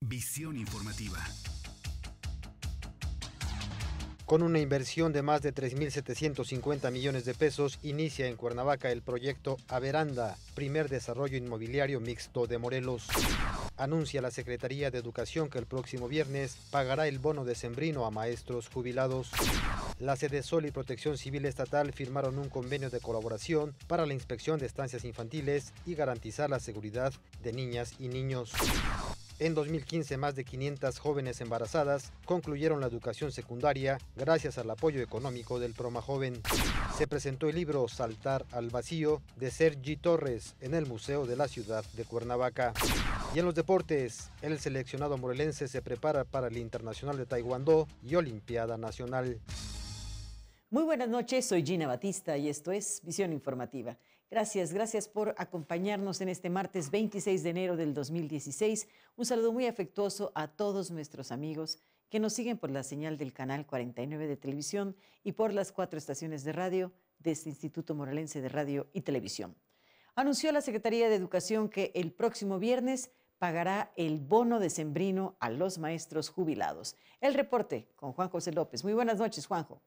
Visión informativa. Con una inversión de más de 3.750 millones de pesos, inicia en Cuernavaca el proyecto Averanda, primer desarrollo inmobiliario mixto de Morelos. Anuncia la Secretaría de Educación que el próximo viernes pagará el bono de sembrino a maestros jubilados. La sede Sol y Protección Civil Estatal firmaron un convenio de colaboración para la inspección de estancias infantiles y garantizar la seguridad de niñas y niños. En 2015, más de 500 jóvenes embarazadas concluyeron la educación secundaria gracias al apoyo económico del Proma Joven. Se presentó el libro Saltar al Vacío de Sergi Torres en el Museo de la Ciudad de Cuernavaca. Y en los deportes, el seleccionado morelense se prepara para el Internacional de Taekwondo y Olimpiada Nacional. Muy buenas noches, soy Gina Batista y esto es Visión Informativa. Gracias, gracias por acompañarnos en este martes 26 de enero del 2016. Un saludo muy afectuoso a todos nuestros amigos que nos siguen por la señal del canal 49 de televisión y por las cuatro estaciones de radio de este Instituto Moralense de Radio y Televisión. Anunció la Secretaría de Educación que el próximo viernes pagará el bono de sembrino a los maestros jubilados. El reporte con Juan José López. Muy buenas noches, Juanjo.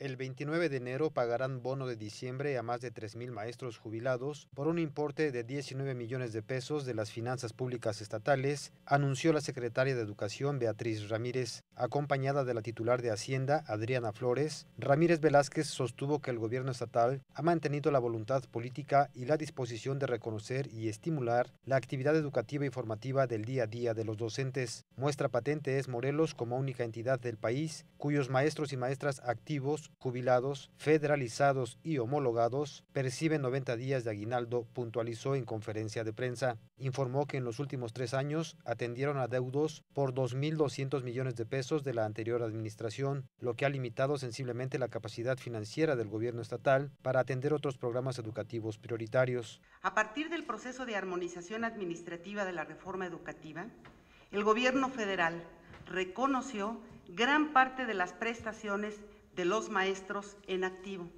El 29 de enero pagarán bono de diciembre a más de 3.000 maestros jubilados por un importe de 19 millones de pesos de las finanzas públicas estatales, anunció la secretaria de Educación Beatriz Ramírez, acompañada de la titular de Hacienda Adriana Flores. Ramírez Velázquez sostuvo que el gobierno estatal ha mantenido la voluntad política y la disposición de reconocer y estimular la actividad educativa y formativa del día a día de los docentes. Muestra patente es Morelos como única entidad del país cuyos maestros y maestras activos jubilados federalizados y homologados perciben 90 días de aguinaldo, puntualizó en conferencia de prensa. Informó que en los últimos tres años atendieron a deudos por 2.200 millones de pesos de la anterior administración, lo que ha limitado sensiblemente la capacidad financiera del gobierno estatal para atender otros programas educativos prioritarios. A partir del proceso de armonización administrativa de la reforma educativa, el gobierno federal reconoció gran parte de las prestaciones de los maestros en activo.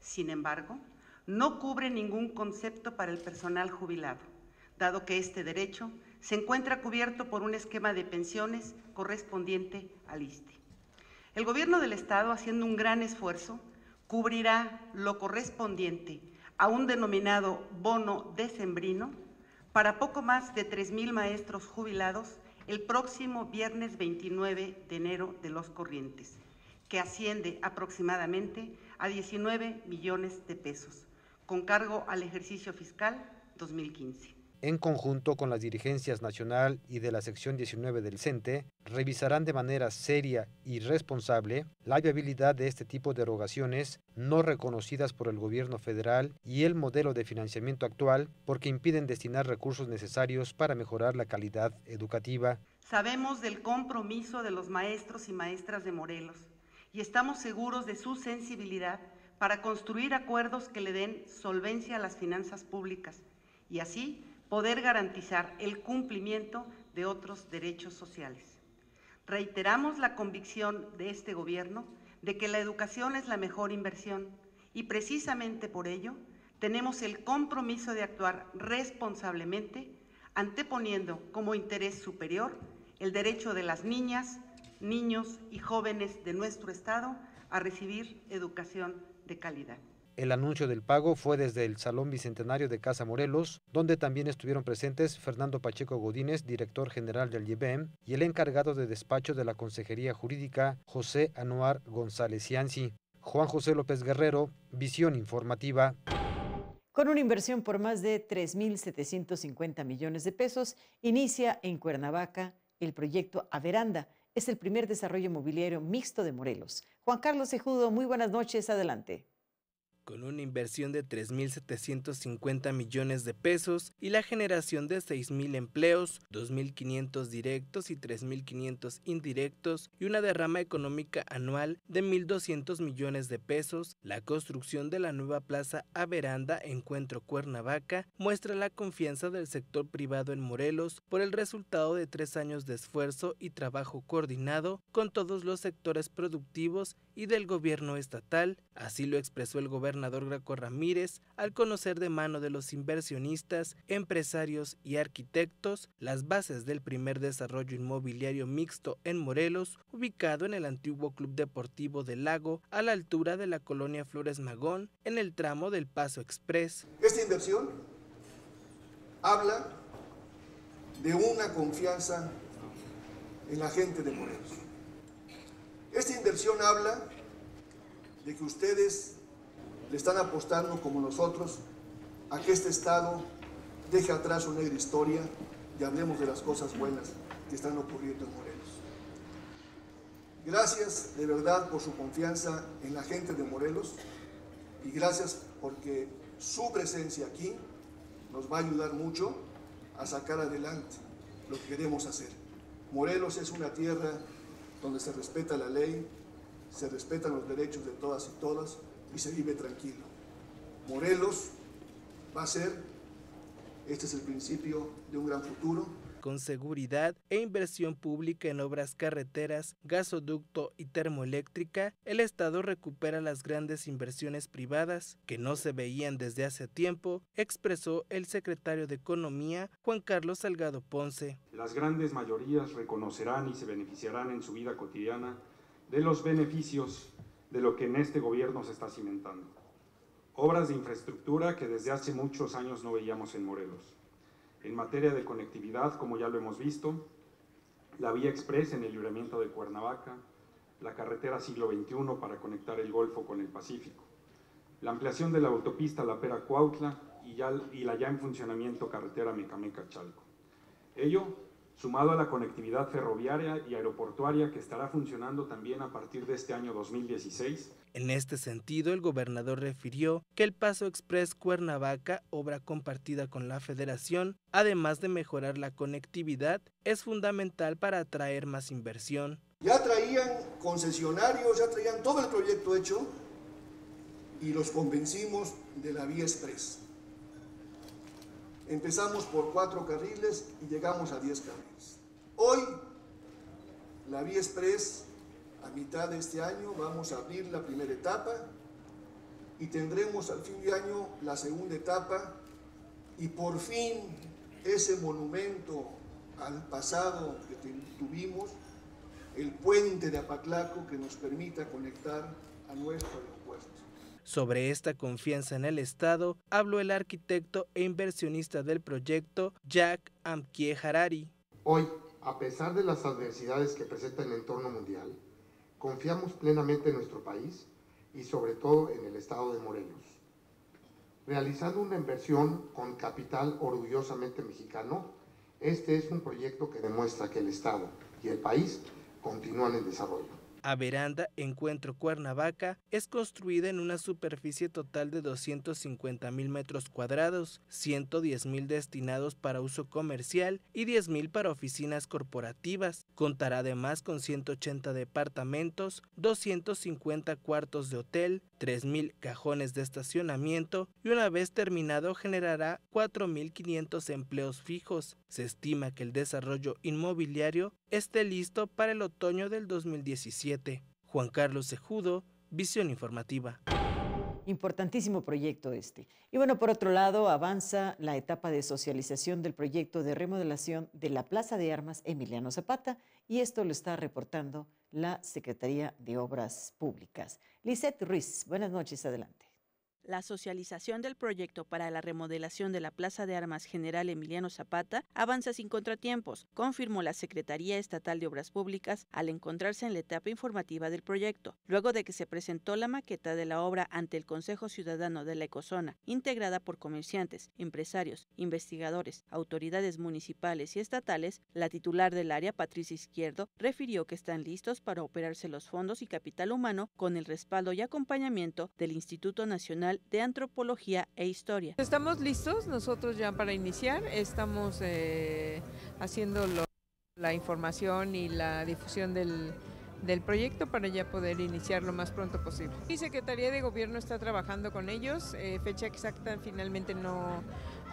Sin embargo, no cubre ningún concepto para el personal jubilado, dado que este derecho se encuentra cubierto por un esquema de pensiones correspondiente al ISTE. El Gobierno del Estado, haciendo un gran esfuerzo, cubrirá lo correspondiente a un denominado bono decembrino para poco más de 3.000 maestros jubilados el próximo viernes 29 de enero de los corrientes que asciende aproximadamente a 19 millones de pesos, con cargo al ejercicio fiscal 2015 en conjunto con las dirigencias nacional y de la sección 19 del CENTE, revisarán de manera seria y responsable la viabilidad de este tipo de erogaciones no reconocidas por el gobierno federal y el modelo de financiamiento actual porque impiden destinar recursos necesarios para mejorar la calidad educativa. Sabemos del compromiso de los maestros y maestras de Morelos y estamos seguros de su sensibilidad para construir acuerdos que le den solvencia a las finanzas públicas y así poder garantizar el cumplimiento de otros derechos sociales. Reiteramos la convicción de este Gobierno de que la educación es la mejor inversión y precisamente por ello tenemos el compromiso de actuar responsablemente, anteponiendo como interés superior el derecho de las niñas, niños y jóvenes de nuestro Estado a recibir educación de calidad. El anuncio del pago fue desde el Salón Bicentenario de Casa Morelos, donde también estuvieron presentes Fernando Pacheco Godínez, director general del IEBEM, y el encargado de despacho de la Consejería Jurídica, José Anuar González Cianci. Juan José López Guerrero, Visión Informativa. Con una inversión por más de 3.750 millones de pesos, inicia en Cuernavaca el proyecto Averanda, es el primer desarrollo mobiliario mixto de Morelos. Juan Carlos Ejudo, muy buenas noches, adelante con una inversión de 3.750 millones de pesos y la generación de 6.000 empleos, 2.500 directos y 3.500 indirectos y una derrama económica anual de 1.200 millones de pesos, la construcción de la nueva plaza a veranda Encuentro Cuernavaca muestra la confianza del sector privado en Morelos por el resultado de tres años de esfuerzo y trabajo coordinado con todos los sectores productivos y del gobierno estatal, así lo expresó el gobernador gobernador Graco Ramírez al conocer de mano de los inversionistas, empresarios y arquitectos las bases del primer desarrollo inmobiliario mixto en Morelos, ubicado en el antiguo Club Deportivo del Lago, a la altura de la colonia Flores Magón, en el tramo del Paso Express. Esta inversión habla de una confianza en la gente de Morelos. Esta inversión habla de que ustedes le están apostando como nosotros a que este Estado deje atrás su negra historia y hablemos de las cosas buenas que están ocurriendo en Morelos. Gracias de verdad por su confianza en la gente de Morelos y gracias porque su presencia aquí nos va a ayudar mucho a sacar adelante lo que queremos hacer. Morelos es una tierra donde se respeta la ley, se respetan los derechos de todas y todas, y se vive tranquilo. Morelos va a ser, este es el principio de un gran futuro. Con seguridad e inversión pública en obras carreteras, gasoducto y termoeléctrica, el Estado recupera las grandes inversiones privadas que no se veían desde hace tiempo, expresó el secretario de Economía Juan Carlos Salgado Ponce. Las grandes mayorías reconocerán y se beneficiarán en su vida cotidiana de los beneficios de lo que en este gobierno se está cimentando. Obras de infraestructura que desde hace muchos años no veíamos en Morelos. En materia de conectividad, como ya lo hemos visto, la vía express en el libramiento de Cuernavaca, la carretera siglo XXI para conectar el Golfo con el Pacífico, la ampliación de la autopista La Pera Cuautla y, y la ya en funcionamiento carretera Mecameca-Chalco. Ello sumado a la conectividad ferroviaria y aeroportuaria que estará funcionando también a partir de este año 2016. En este sentido, el gobernador refirió que el Paso Express Cuernavaca, obra compartida con la federación, además de mejorar la conectividad, es fundamental para atraer más inversión. Ya traían concesionarios, ya traían todo el proyecto hecho y los convencimos de la vía express. Empezamos por cuatro carriles y llegamos a diez carriles. Hoy, la vía express, a mitad de este año, vamos a abrir la primera etapa y tendremos al fin de año la segunda etapa y por fin ese monumento al pasado que tuvimos, el puente de Apatlaco que nos permita conectar a nuestro sobre esta confianza en el Estado habló el arquitecto e inversionista del proyecto, Jack Amkie Harari. Hoy, a pesar de las adversidades que presenta el entorno mundial, confiamos plenamente en nuestro país y sobre todo en el Estado de Morelos realizando una inversión con capital orgullosamente mexicano, este es un proyecto que demuestra que el Estado y el país continúan en desarrollo a Veranda Encuentro Cuernavaca es construida en una superficie total de 250 mil metros cuadrados, 110 mil destinados para uso comercial y 10 para oficinas corporativas. Contará además con 180 departamentos, 250 cuartos de hotel, 3.000 cajones de estacionamiento y una vez terminado generará 4.500 empleos fijos. Se estima que el desarrollo inmobiliario esté listo para el otoño del 2017. Juan Carlos Sejudo, Visión Informativa. Importantísimo proyecto este. Y bueno, por otro lado, avanza la etapa de socialización del proyecto de remodelación de la Plaza de Armas Emiliano Zapata y esto lo está reportando la Secretaría de Obras Públicas. Lisette Ruiz, buenas noches, adelante. La socialización del proyecto para la remodelación de la Plaza de Armas General Emiliano Zapata avanza sin contratiempos, confirmó la Secretaría Estatal de Obras Públicas al encontrarse en la etapa informativa del proyecto, luego de que se presentó la maqueta de la obra ante el Consejo Ciudadano de la Ecozona, integrada por comerciantes, empresarios, investigadores, autoridades municipales y estatales, la titular del área, Patricia Izquierdo, refirió que están listos para operarse los fondos y capital humano con el respaldo y acompañamiento del Instituto Nacional de Antropología e Historia. Estamos listos nosotros ya para iniciar, estamos eh, haciendo la información y la difusión del, del proyecto para ya poder iniciar lo más pronto posible. Mi Secretaría de Gobierno está trabajando con ellos, eh, fecha exacta finalmente no,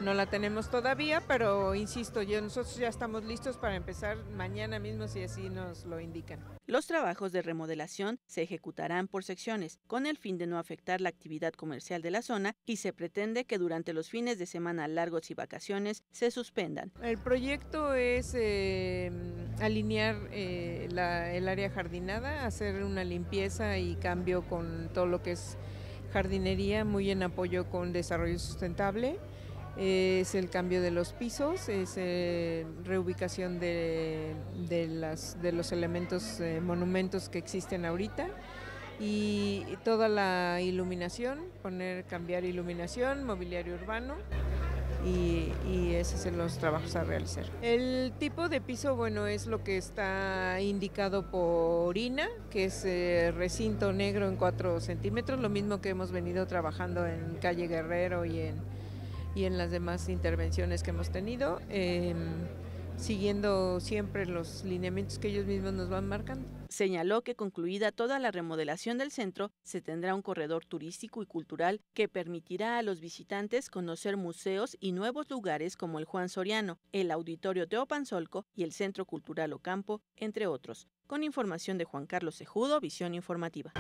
no la tenemos todavía, pero insisto, yo, nosotros ya estamos listos para empezar mañana mismo si así nos lo indican. Los trabajos de remodelación se ejecutarán por secciones, con el fin de no afectar la actividad comercial de la zona y se pretende que durante los fines de semana largos y vacaciones se suspendan. El proyecto es em, alinear eh, el área jardinada, hacer una limpieza y cambio con todo lo que es jardinería, muy en apoyo con desarrollo sustentable es el cambio de los pisos, es eh, reubicación de, los elementos, eh, monumentos que existen ahorita y toda la iluminación, poner, cambiar iluminación, mobiliario urbano. Y, esos son los trabajos a realizar. El tipo de piso, bueno, es lo que está indicado por INA, que es eh, recinto negro en 4 centímetros, lo mismo que hemos venido trabajando en calle Guerrero y en y en las demás intervenciones que hemos tenido, em, siguiendo siempre los lineamientos que ellos mismos nos van marcando. Señaló que concluida toda la remodelación del centro, se tendrá un corredor turístico y cultural que permitirá a los visitantes conocer museos y nuevos lugares como el Juan Soriano, el Auditorio Teopanzolco y el Centro Cultural Ocampo, entre otros. Con información de Juan Carlos Ejudo Visión Informativa.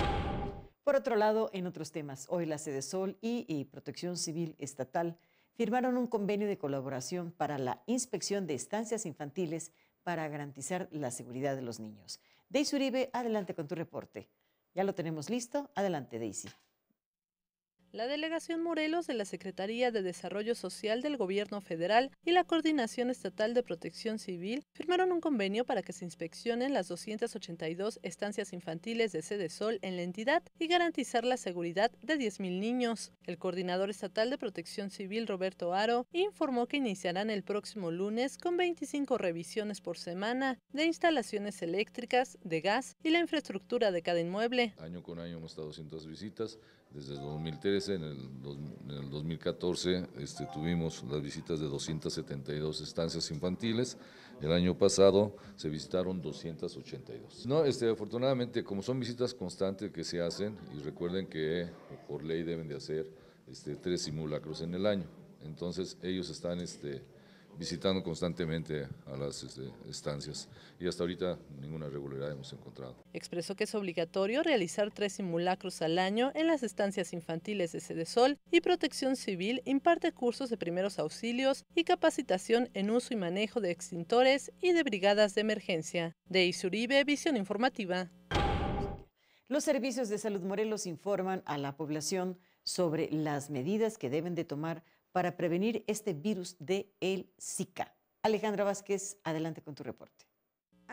Por otro lado, en otros temas, hoy la Sede Sol y Protección Civil Estatal firmaron un convenio de colaboración para la inspección de estancias infantiles para garantizar la seguridad de los niños. Daisy Uribe, adelante con tu reporte. Ya lo tenemos listo. Adelante, Daisy. La delegación Morelos de la Secretaría de Desarrollo Social del Gobierno Federal y la Coordinación Estatal de Protección Civil firmaron un convenio para que se inspeccionen las 282 estancias infantiles de Sede Sol en la entidad y garantizar la seguridad de 10.000 niños. El coordinador estatal de Protección Civil, Roberto Aro, informó que iniciarán el próximo lunes con 25 revisiones por semana de instalaciones eléctricas, de gas y la infraestructura de cada inmueble. Año con año hemos estado 200 visitas desde el 2013, en el, en el 2014, este, tuvimos las visitas de 272 estancias infantiles. El año pasado se visitaron 282. No, este, afortunadamente, como son visitas constantes que se hacen, y recuerden que por ley deben de hacer este, tres simulacros en el año. Entonces, ellos están este, visitando constantemente a las este, estancias y hasta ahorita ninguna irregularidad hemos encontrado. Expresó que es obligatorio realizar tres simulacros al año en las estancias infantiles de sol y Protección Civil imparte cursos de primeros auxilios y capacitación en uso y manejo de extintores y de brigadas de emergencia. De Isuribe, Visión Informativa. Los servicios de salud Morelos informan a la población sobre las medidas que deben de tomar para prevenir este virus de el Zika. Alejandra Vázquez, adelante con tu reporte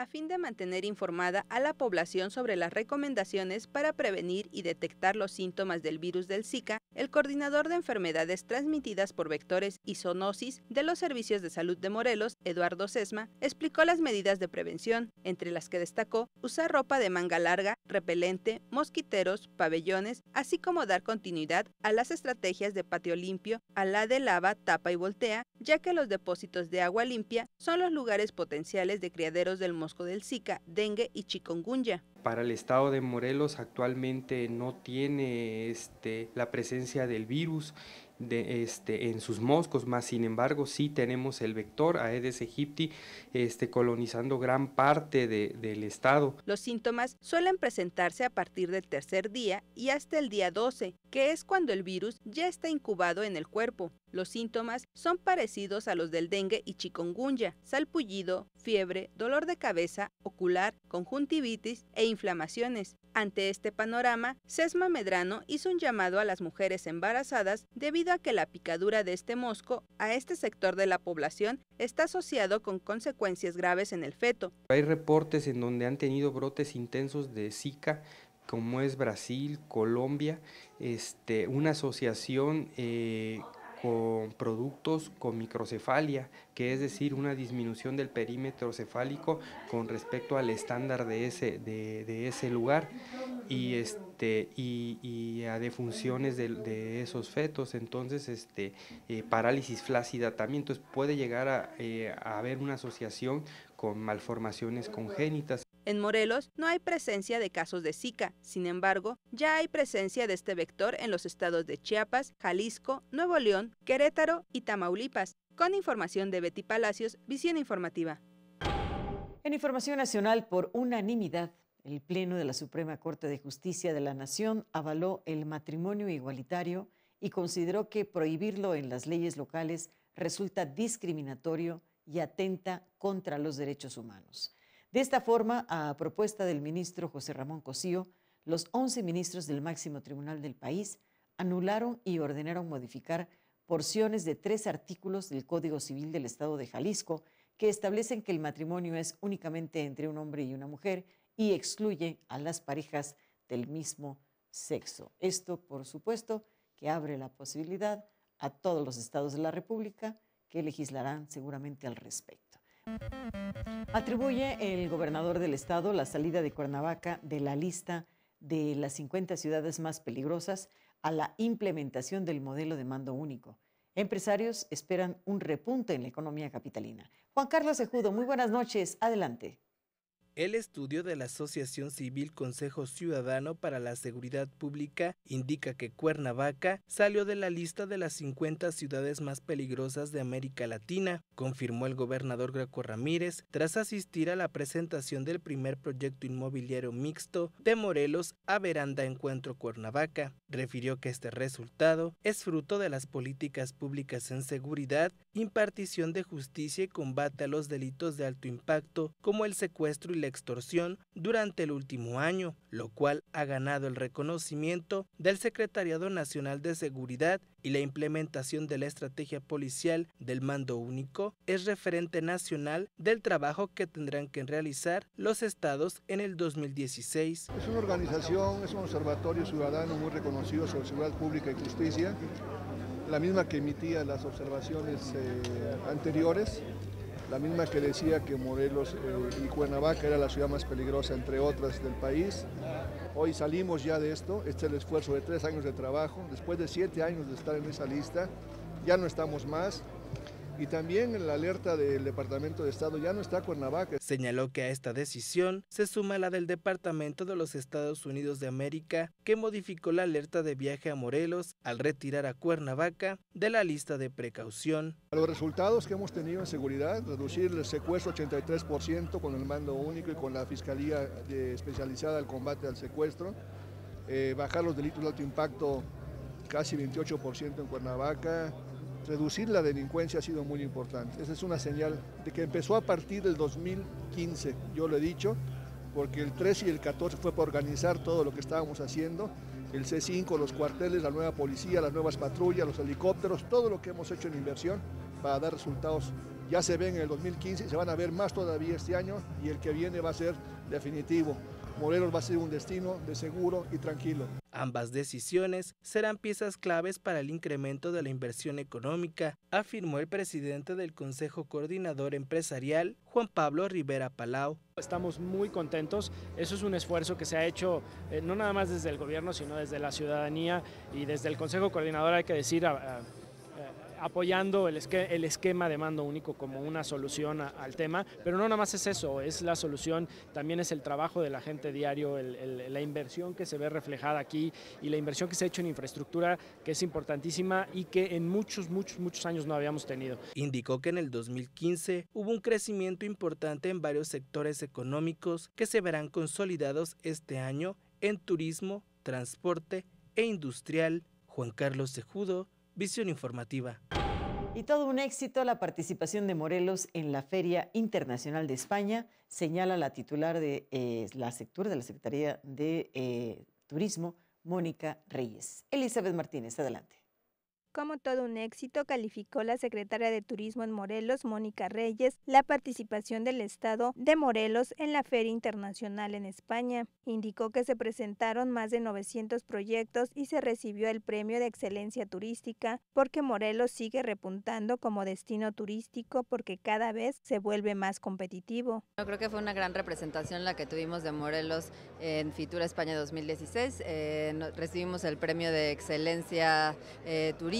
a fin de mantener informada a la población sobre las recomendaciones para prevenir y detectar los síntomas del virus del Zika, el coordinador de enfermedades transmitidas por vectores y zoonosis de los servicios de salud de Morelos, Eduardo Sesma, explicó las medidas de prevención, entre las que destacó usar ropa de manga larga, repelente, mosquiteros, pabellones, así como dar continuidad a las estrategias de patio limpio, a la de lava, tapa y voltea, ya que los depósitos de agua limpia son los lugares potenciales de criaderos del mosco del Zika, dengue y chikungunya. Para el estado de Morelos actualmente no tiene este, la presencia del virus este, en sus moscos, más sin embargo sí tenemos el vector Aedes aegypti este, colonizando gran parte del estado. Los síntomas suelen presentarse a partir del tercer día y hasta el día 12, que es cuando el virus ya está incubado en el cuerpo. Los síntomas son parecidos a los del dengue y chikungunya, salpullido, fiebre, dolor de cabeza, ocular, conjuntivitis e inflamaciones. Ante este panorama, Sesma Medrano hizo un llamado a las mujeres embarazadas debido a que la picadura de este mosco a este sector de la población está asociado con consecuencias graves en el feto. Hay reportes en donde han tenido brotes intensos de Zika, como es Brasil, Colombia, este, una asociación eh, con productos con microcefalia, que es decir, una disminución del perímetro cefálico con respecto al estándar de ese, de, ese lugar y, este, y, a defunciones de, esos fetos, entonces este, eh, parálisis flácida también, entonces puede llegar a eh, haber una asociación con malformaciones congénitas. En Morelos no hay presencia de casos de Zika, sin embargo, ya hay presencia de este vector en los estados de Chiapas, Jalisco, Nuevo León, Querétaro y Tamaulipas. Con información de Betty Palacios, Visión Informativa. En Información Nacional, por unanimidad, el Pleno de la Suprema Corte de Justicia de la Nación avaló el matrimonio igualitario y consideró que prohibirlo en las leyes locales resulta discriminatorio y atenta contra los derechos humanos. De esta forma, a propuesta del ministro José Ramón Cosío, los 11 ministros del máximo tribunal del país anularon y ordenaron modificar porciones de tres artículos del Código Civil del Estado de Jalisco que establecen que el matrimonio es únicamente entre un hombre y una mujer y excluye a las parejas del mismo sexo. Esto, por supuesto, que abre la posibilidad a todos los estados de la República que legislarán seguramente al respecto. Atribuye el gobernador del estado la salida de Cuernavaca de la lista de las 50 ciudades más peligrosas a la implementación del modelo de mando único. Empresarios esperan un repunte en la economía capitalina. Juan Carlos Ejudo, muy buenas noches. Adelante. El estudio de la Asociación Civil Consejo Ciudadano para la Seguridad Pública indica que Cuernavaca salió de la lista de las 50 ciudades más peligrosas de América Latina, confirmó el gobernador Graco Ramírez tras asistir a la presentación del primer proyecto inmobiliario mixto de Morelos a Veranda Encuentro Cuernavaca. Refirió que este resultado es fruto de las políticas públicas en seguridad, impartición de justicia y combate a los delitos de alto impacto como el secuestro y la extorsión durante el último año, lo cual ha ganado el reconocimiento del Secretariado Nacional de Seguridad y la implementación de la estrategia policial del mando único es referente nacional del trabajo que tendrán que realizar los estados en el 2016. Es una organización, es un observatorio ciudadano muy reconocido sobre seguridad pública y justicia, la misma que emitía las observaciones eh, anteriores la misma que decía que Morelos eh, y Cuernavaca era la ciudad más peligrosa, entre otras, del país. Hoy salimos ya de esto, este es el esfuerzo de tres años de trabajo, después de siete años de estar en esa lista, ya no estamos más, y también la alerta del Departamento de Estado ya no está Cuernavaca. Señaló que a esta decisión se suma la del Departamento de los Estados Unidos de América, que modificó la alerta de viaje a Morelos al retirar a Cuernavaca de la lista de precaución. Los resultados que hemos tenido en seguridad, reducir el secuestro 83% con el mando único y con la Fiscalía Especializada al Combate al Secuestro, eh, bajar los delitos de alto impacto casi 28% en Cuernavaca, reducir la delincuencia ha sido muy importante. Esa es una señal de que empezó a partir del 2015, yo lo he dicho, porque el 13 y el 14 fue para organizar todo lo que estábamos haciendo, el C5, los cuarteles, la nueva policía, las nuevas patrullas, los helicópteros, todo lo que hemos hecho en inversión para dar resultados. Ya se ven en el 2015, se van a ver más todavía este año y el que viene va a ser definitivo. Morelos va a ser un destino de seguro y tranquilo. Ambas decisiones serán piezas claves para el incremento de la inversión económica, afirmó el presidente del Consejo Coordinador Empresarial, Juan Pablo Rivera Palau. Estamos muy contentos, eso es un esfuerzo que se ha hecho eh, no nada más desde el gobierno, sino desde la ciudadanía y desde el Consejo Coordinador, hay que decir, a apoyando el, el, esquema de mando único como una solución al tema, pero no nada más es eso, es la solución, también es el trabajo de la gente diario, la inversión que se ve reflejada aquí y la inversión que se ha hecho en infraestructura, que es importantísima y que en muchos, muchos, muchos años no habíamos tenido. Indicó que en el 2015 hubo un crecimiento importante en varios sectores económicos que se verán consolidados este año en turismo, transporte e industrial. Juan Carlos Sejudo, Visión Informativa. Y todo un éxito la participación de Morelos en la Feria Internacional de España, señala la titular de eh, la sector de la Secretaría de eh, Turismo, Mónica Reyes. Elizabeth Martínez, adelante. Como todo un éxito, calificó la secretaria de Turismo en Morelos, Mónica Reyes, la participación del Estado de Morelos en la Feria Internacional en España. Indicó que se presentaron más de 900 proyectos y se recibió el Premio de Excelencia Turística porque Morelos sigue repuntando como destino turístico porque cada vez se vuelve más competitivo. Yo creo que fue una gran representación la que tuvimos de Morelos en Fitura España 2016. Eh, recibimos el Premio de Excelencia eh, Turística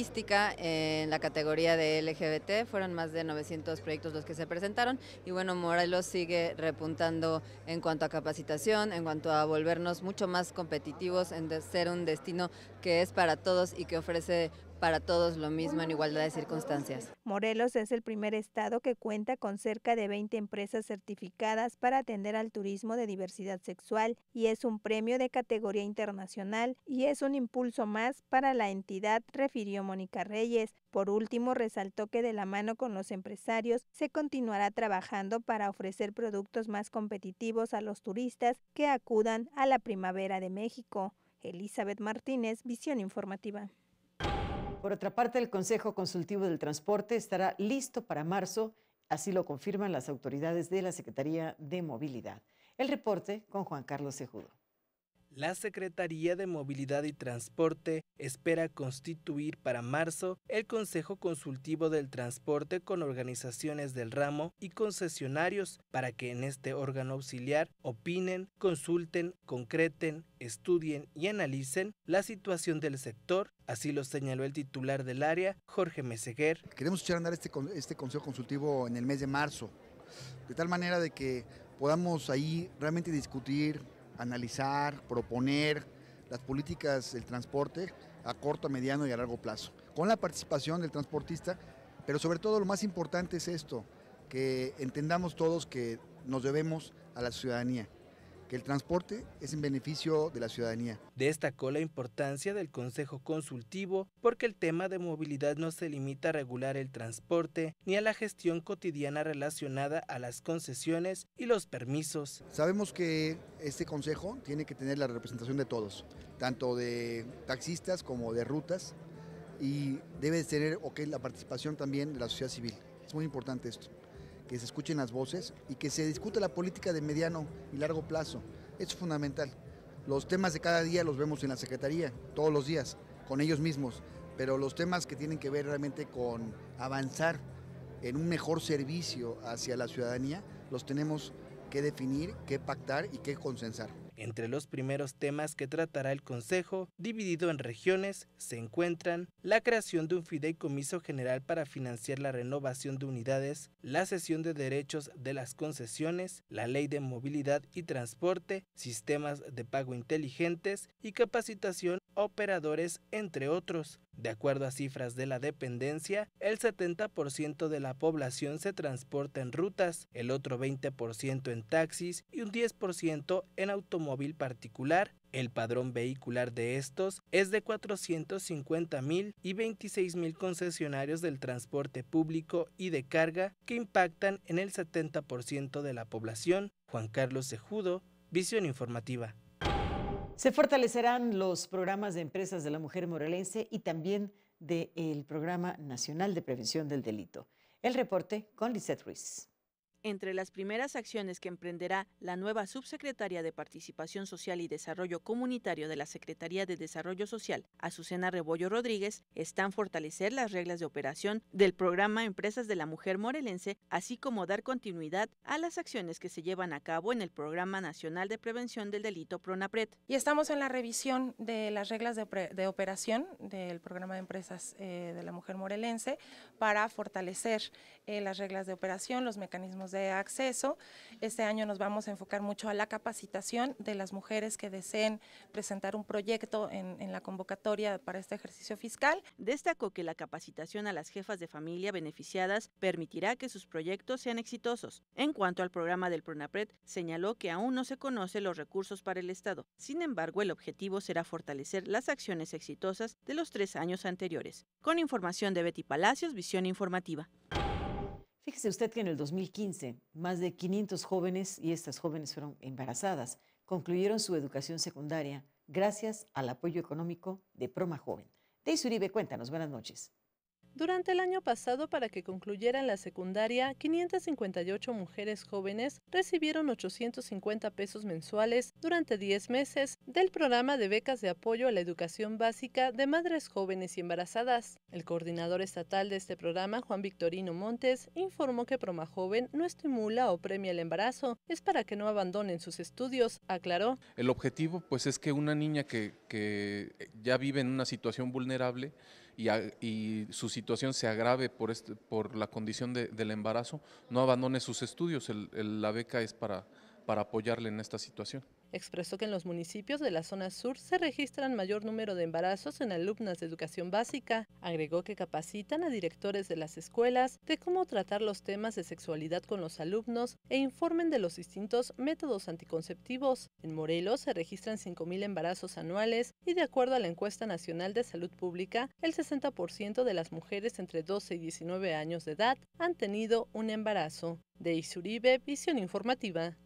eh, en la categoría de LGBT. Fueron más de 900 proyectos los que se presentaron y bueno, Morelos sigue repuntando en cuanto a capacitación, en cuanto a volvernos mucho más competitivos, en ser un destino que es para todos y que ofrece para todos lo mismo en igualdad de circunstancias. Morelos es el primer estado que cuenta con cerca de 20 empresas certificadas para atender al turismo de diversidad sexual y es un premio de categoría internacional y es un impulso más para la entidad, refirió Mónica Reyes. Por último, resaltó que de la mano con los empresarios se continuará trabajando para ofrecer productos más competitivos a los turistas que acudan a la primavera de México. Elizabeth Martínez, Visión Informativa. Por otra parte, el Consejo Consultivo del Transporte estará listo para marzo, así lo confirman las autoridades de la Secretaría de Movilidad. El reporte con Juan Carlos Sejudo. La Secretaría de Movilidad y Transporte espera constituir para marzo el Consejo Consultivo del Transporte con organizaciones del ramo y concesionarios para que en este órgano auxiliar opinen, consulten, concreten, estudien y analicen la situación del sector, así lo señaló el titular del área, Jorge Meseguer. Queremos echar a andar este, este Consejo Consultivo en el mes de marzo, de tal manera de que podamos ahí realmente discutir analizar, proponer las políticas del transporte a corto, mediano y a largo plazo, con la participación del transportista, pero sobre todo lo más importante es esto, que entendamos todos que nos debemos a la ciudadanía que el transporte es en beneficio de la ciudadanía. Destacó la importancia del Consejo Consultivo porque el tema de movilidad no se limita a regular el transporte ni a la gestión cotidiana relacionada a las concesiones y los permisos. Sabemos que este Consejo tiene que tener la representación de todos, tanto de taxistas como de rutas y debe tener la participación también de la sociedad civil. Es muy importante esto que se escuchen las voces y que se discuta la política de mediano y largo plazo. Eso es fundamental. Los temas de cada día los vemos en la Secretaría, todos los días, con ellos mismos, pero los temas que tienen que ver realmente con avanzar en un mejor servicio hacia la ciudadanía, los tenemos que definir, que pactar y que consensar. Entre los primeros temas que tratará el Consejo, dividido en regiones, se encuentran la creación de un fideicomiso general para financiar la renovación de unidades, la cesión de derechos de las concesiones, la ley de movilidad y transporte, sistemas de pago inteligentes y capacitación operadores, entre otros. De acuerdo a cifras de la dependencia, el 70% de la población se transporta en rutas, el otro 20% en taxis y un 10% en automóvil particular. El padrón vehicular de estos es de 450 mil y 26 mil concesionarios del transporte público y de carga que impactan en el 70% de la población. Juan Carlos Sejudo, Visión Informativa. Se fortalecerán los programas de empresas de la mujer morelense y también del Programa Nacional de Prevención del Delito. El reporte con Lisette Ruiz. Entre las primeras acciones que emprenderá la nueva subsecretaria de Participación Social y Desarrollo Comunitario de la Secretaría de Desarrollo Social, Azucena Rebollo Rodríguez, están fortalecer las reglas de operación del programa Empresas de la Mujer Morelense, así como dar continuidad a las acciones que se llevan a cabo en el Programa Nacional de Prevención del Delito PRONAPRED. Y estamos en la revisión de las reglas de, operación del programa de Empresas eh, de la Mujer Morelense para fortalecer eh, las reglas de operación, los mecanismos de acceso. Este año nos vamos a enfocar mucho a la capacitación de las mujeres que deseen presentar un proyecto en, en la convocatoria para este ejercicio fiscal. Destacó que la capacitación a las jefas de familia beneficiadas permitirá que sus proyectos sean exitosos. En cuanto al programa del PRONAPRED, señaló que aún no se conocen los recursos para el Estado. Sin embargo, el objetivo será fortalecer las acciones exitosas de los tres años anteriores. Con información de Betty Palacios, Visión Informativa. Fíjese usted que en el 2015, más de 500 jóvenes, y estas jóvenes fueron embarazadas, concluyeron su educación secundaria gracias al apoyo económico de Proma Joven. Deis Uribe, cuéntanos, buenas noches. Durante el año pasado, para que concluyeran la secundaria, 558 mujeres jóvenes recibieron 850 pesos mensuales durante 10 meses del programa de becas de apoyo a la educación básica de madres jóvenes y embarazadas. El coordinador estatal de este programa, Juan Victorino Montes, informó que Proma Joven no estimula o premia el embarazo, es para que no abandonen sus estudios, aclaró. El objetivo pues es que una niña que, que ya vive en una situación vulnerable, y, su situación se agrave por, este, la condición del embarazo, no abandone sus estudios. la beca es para apoyarle en esta situación. Expresó que en los municipios de la zona sur se registran mayor número de embarazos en alumnas de educación básica. Agregó que capacitan a directores de las escuelas de cómo tratar los temas de sexualidad con los alumnos e informen de los distintos métodos anticonceptivos. En Morelos se registran 5.000 embarazos anuales y de acuerdo a la encuesta nacional de salud pública, el 60% de las mujeres entre 12 y 19 años de edad han tenido un embarazo. De Isuribe, Visión Informativa.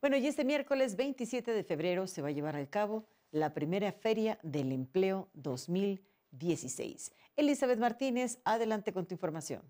Bueno, y este miércoles 27 de febrero se va a llevar a cabo la primera Feria del Empleo 2016. Elizabeth Martínez, adelante con tu información.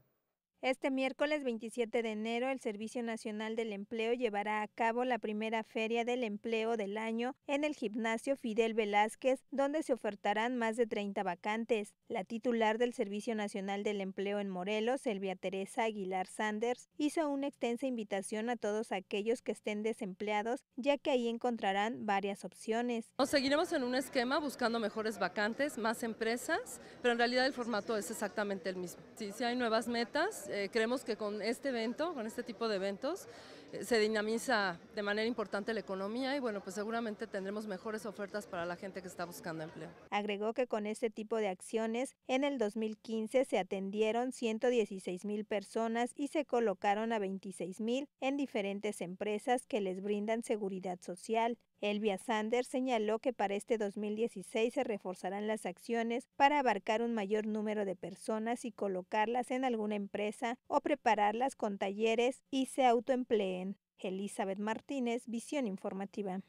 Este miércoles 27 de enero, el Servicio Nacional del Empleo llevará a cabo la primera feria del empleo del año en el gimnasio Fidel Velázquez, donde se ofertarán más de 30 vacantes. La titular del Servicio Nacional del Empleo en Morelos, Elvia Teresa Aguilar Sanders, hizo una extensa invitación a todos aquellos que estén desempleados, ya que ahí encontrarán varias opciones. Nos seguiremos en un esquema buscando mejores vacantes, más empresas, pero en realidad el formato es exactamente el mismo. Si hay nuevas metas eh, creemos que con este evento, con este tipo de eventos, eh, se dinamiza de manera importante la economía y bueno, pues seguramente tendremos mejores ofertas para la gente que está buscando empleo. Agregó que con este tipo de acciones, en el 2015 se atendieron 116 mil personas y se colocaron a 26 mil en diferentes empresas que les brindan seguridad social. Elvia Sanders señaló que para este 2016 se reforzarán las acciones para abarcar un mayor número de personas y colocarlas en alguna empresa o prepararlas con talleres y se autoempleen. Elizabeth Martínez, Visión Informativa.